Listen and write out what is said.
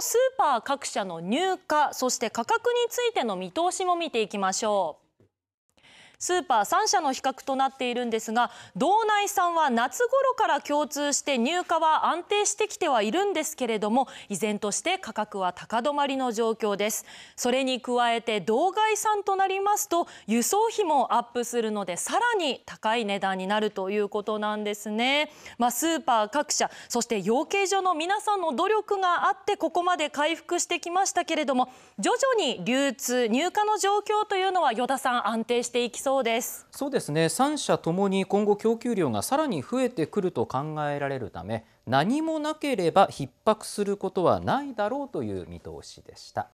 スーパー各社の入荷そして価格についての見通しも見ていきましょう。スーパー3社の比較となっているんですが道内産は夏頃から共通して入荷は安定してきてはいるんですけれども依然として価格は高止まりの状況ですそれに加えて道外産となりますと輸送費もアップするのでさらに高い値段になるということなんですね、まあ、スーパー各社そして養鶏場の皆さんの努力があってここまで回復してきましたけれども徐々に流通入荷の状況というのは依田さん安定していきそうそうですそうですね3社ともに今後供給量がさらに増えてくると考えられるため何もなければ逼迫することはないだろうという見通しでした。